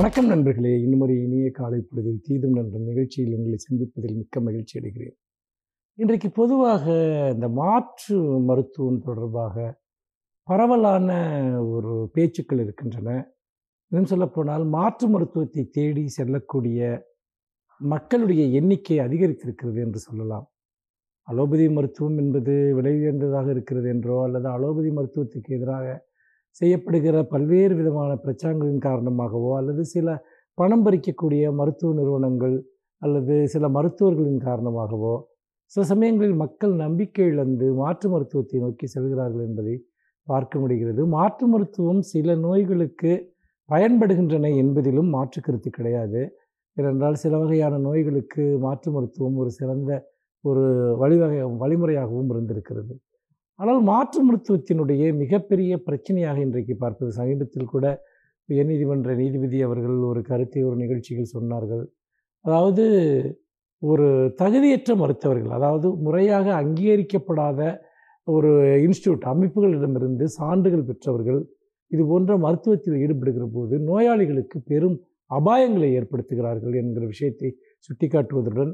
வணக்கம் நண்பர்களே இன்னொரு இனிய காலை பொழுதில் தீதும் நன்றும் நிகழ்ச்சியில் உங்களை சந்திப்பதில் மிக்க மகிழ்ச்சி அடைகிறேன் இன்றைக்கு பொதுவாக இந்த மாற்று மருத்துவம் தொடர்பாக பரவலான ஒரு பேச்சுக்கள் இருக்கின்றன இன்னும் சொல்லப்போனால் மாற்று மருத்துவத்தை தேடி செல்லக்கூடிய மக்களுடைய எண்ணிக்கை அதிகரித்திருக்கிறது என்று சொல்லலாம் அலோபதி மருத்துவம் என்பது விலை உயர்ந்ததாக இருக்கிறது என்றோ அல்லது அலோபதி மருத்துவத்துக்கு எதிராக செய்யப்படுகிற பல்வேறு விதமான பிரச்சாரங்களின் காரணமாகவோ அல்லது சில பணம் பறிக்கக்கூடிய மருத்துவ நிறுவனங்கள் அல்லது சில மருத்துவர்களின் காரணமாகவோ சில சமயங்களில் மக்கள் நம்பிக்கை இழந்து மாற்று மருத்துவத்தை நோக்கி செல்கிறார்கள் என்பதை பார்க்க முடிகிறது மாற்று மருத்துவம் சில நோய்களுக்கு பயன்படுகின்றன என்பதிலும் மாற்று கருத்து கிடையாது ஏனென்றால் சில வகையான நோய்களுக்கு மாற்று மருத்துவம் ஒரு சிறந்த ஒரு வழிவகை வழிமுறையாகவும் இருந்திருக்கிறது ஆனால் மாற்று மருத்துவத்தினுடைய மிகப்பெரிய பிரச்சனையாக இன்றைக்கு பார்ப்பது சமீபத்தில் கூட உயர்நீதிமன்ற நீதிபதி அவர்கள் ஒரு கருத்தை ஒரு நிகழ்ச்சியில் சொன்னார்கள் அதாவது ஒரு தகுதியற்ற மருத்துவர்கள் அதாவது முறையாக அங்கீகரிக்கப்படாத ஒரு இன்ஸ்டியூட் அமைப்புகளிடமிருந்து சான்றுகள் பெற்றவர்கள் இது போன்ற மருத்துவத்தில் ஈடுபடுகிற போது நோயாளிகளுக்கு பெரும் அபாயங்களை ஏற்படுத்துகிறார்கள் என்கிற விஷயத்தை சுட்டிக்காட்டுவதுடன்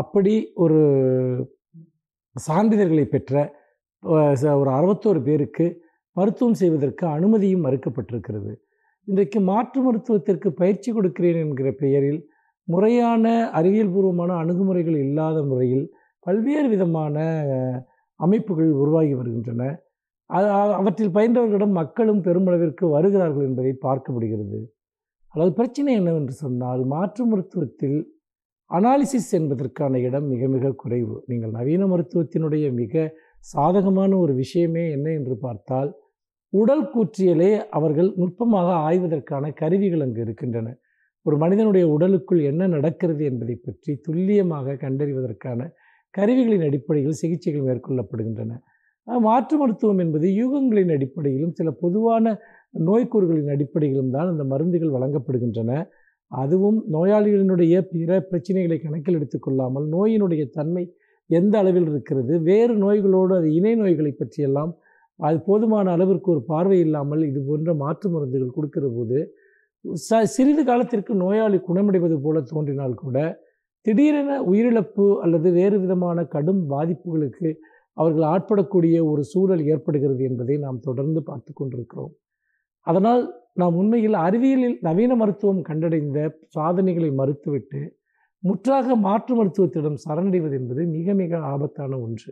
அப்படி ஒரு சான்றிதழ்களை பெற்ற ஒரு அறுபத்தோரு பேருக்கு மருத்துவம் செய்வதற்கு அனுமதியும் மறுக்கப்பட்டிருக்கிறது இன்றைக்கு மாற்று மருத்துவத்திற்கு பயிற்சி கொடுக்கிறேன் என்கிற பெயரில் முறையான அறிவியல் பூர்வமான அணுகுமுறைகள் இல்லாத முறையில் பல்வேறு விதமான அமைப்புகள் உருவாகி வருகின்றன அவற்றில் பயின்றவர்களிடம் மக்களும் பெருமளவிற்கு வருகிறார்கள் என்பதை பார்க்க முடிகிறது அதாவது பிரச்சனை என்னவென்று சொன்னால் மாற்று மருத்துவத்தில் அனாலிசிஸ் என்பதற்கான இடம் மிக மிக குறைவு நீங்கள் நவீன மருத்துவத்தினுடைய மிக சாதகமான ஒரு விஷயமே என்ன என்று பார்த்தால் உடல் கூற்றியலே அவர்கள் நுட்பமாக ஆய்வதற்கான கருவிகள் அங்கு இருக்கின்றன ஒரு மனிதனுடைய உடலுக்குள் என்ன நடக்கிறது என்பதை பற்றி துல்லியமாக கண்டறிவதற்கான கருவிகளின் அடிப்படையில் சிகிச்சைகள் மேற்கொள்ளப்படுகின்றன மாற்று மருத்துவம் என்பது யூகங்களின் அடிப்படையிலும் சில பொதுவான நோய்க்கூறுகளின் அடிப்படையிலும் தான் அந்த மருந்துகள் வழங்கப்படுகின்றன அதுவும் நோயாளிகளினுடைய பிற பிரச்சனைகளை கணக்கில் எடுத்துக்கொள்ளாமல் நோயினுடைய தன்மை எந்த அளவில் இருக்கிறது வேறு நோய்களோடு அது இணை நோய்களை பற்றியெல்லாம் அது போதுமான அளவிற்கு ஒரு பார்வை இல்லாமல் இது போன்ற மாற்று மருந்துகள் கொடுக்கிற போது ச சிறிது காலத்திற்கு நோயாளி குணமடைவது போல தோன்றினால் கூட திடீரென உயிரிழப்பு அல்லது வேறு விதமான கடும் பாதிப்புகளுக்கு அவர்கள் ஆட்படக்கூடிய ஒரு சூழல் ஏற்படுகிறது என்பதை நாம் தொடர்ந்து பார்த்து கொண்டிருக்கிறோம் அதனால் நாம் உண்மையில் அறிவியலில் நவீன மருத்துவம் கண்டடைந்த சாதனைகளை மறுத்துவிட்டு முற்றாக மாற்று மருத்துவத்திடம் சரணடைவது என்பது மிக மிக ஆபத்தான ஒன்று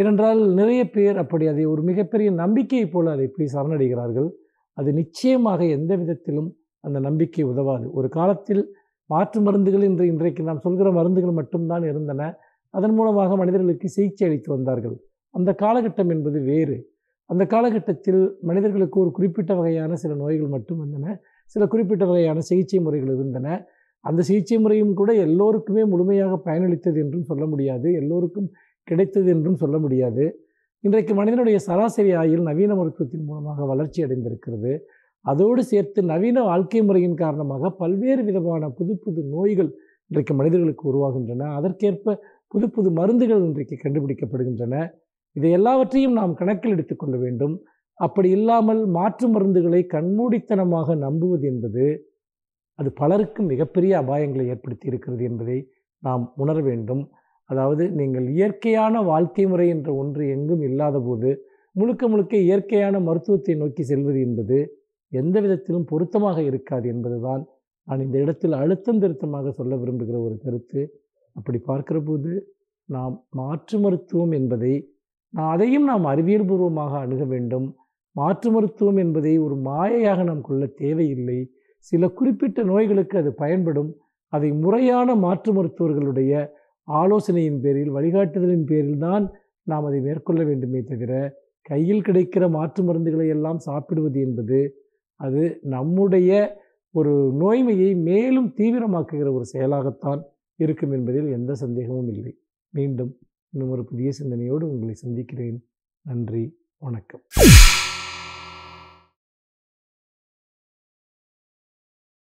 ஏனென்றால் நிறைய பேர் அப்படி அதை ஒரு மிகப்பெரிய நம்பிக்கையை போல அதை போய் சரணடைகிறார்கள் அது நிச்சயமாக எந்த விதத்திலும் அந்த நம்பிக்கை உதவாது ஒரு காலத்தில் மாற்று மருந்துகள் இன்று இன்றைக்கு நாம் சொல்கிற மருந்துகள் மட்டும்தான் இருந்தன அதன் மூலமாக மனிதர்களுக்கு சிகிச்சை அளித்து வந்தார்கள் அந்த காலகட்டம் என்பது வேறு அந்த காலகட்டத்தில் மனிதர்களுக்கு ஒரு குறிப்பிட்ட வகையான சில நோய்கள் மட்டும் வந்தன சில குறிப்பிட்ட வகையான சிகிச்சை முறைகள் இருந்தன அந்த சிகிச்சை முறையும் கூட எல்லோருக்குமே முழுமையாக பயனளித்தது என்றும் சொல்ல முடியாது எல்லோருக்கும் கிடைத்தது என்றும் சொல்ல முடியாது இன்றைக்கு மனிதனுடைய சராசரி ஆயுள் நவீன மருத்துவத்தின் மூலமாக வளர்ச்சி அடைந்திருக்கிறது அதோடு சேர்த்து நவீன வாழ்க்கை முறையின் காரணமாக பல்வேறு விதமான புது புது நோய்கள் இன்றைக்கு மனிதர்களுக்கு உருவாகின்றன அதற்கேற்ப புது புது மருந்துகள் இன்றைக்கு கண்டுபிடிக்கப்படுகின்றன இதை எல்லாவற்றையும் நாம் கணக்கில் எடுத்துக்கொள்ள வேண்டும் அப்படி இல்லாமல் மாற்று மருந்துகளை கண்மூடித்தனமாக நம்புவது என்பது அது பலருக்கும் மிகப்பெரிய அபாயங்களை ஏற்படுத்தி இருக்கிறது என்பதை நாம் உணர வேண்டும் அதாவது நீங்கள் இயற்கையான வாழ்க்கை முறை என்ற ஒன்று எங்கும் இல்லாத போது முழுக்க முழுக்க இயற்கையான மருத்துவத்தை நோக்கி செல்வது என்பது எந்த விதத்திலும் பொருத்தமாக இருக்காது என்பதுதான் நான் இந்த இடத்தில் அழுத்தம் திருத்தமாக சொல்ல விரும்புகிற ஒரு கருத்து அப்படி பார்க்கிற போது நாம் மாற்று மருத்துவம் என்பதை நான் அதையும் நாம் அறிவியல் பூர்வமாக அணுக வேண்டும் மாற்று மருத்துவம் என்பதை ஒரு மாயையாக நாம் கொள்ள தேவையில்லை சில குறிப்பிட்ட நோய்களுக்கு அது பயன்படும் அதை முறையான மாற்று மருத்துவர்களுடைய ஆலோசனையின் பேரில் வழிகாட்டுதலின் பேரில் தான் நாம் அதை மேற்கொள்ள வேண்டுமே தவிர கையில் கிடைக்கிற மாற்று மருந்துகளை எல்லாம் சாப்பிடுவது என்பது அது நம்முடைய ஒரு நோய்மையை மேலும் தீவிரமாக்குகிற ஒரு செயலாகத்தான் இருக்கும் என்பதில் எந்த சந்தேகமும் இல்லை மீண்டும் இன்னும் ஒரு புதிய சிந்தனையோடு உங்களை சந்திக்கிறேன் நன்றி வணக்கம்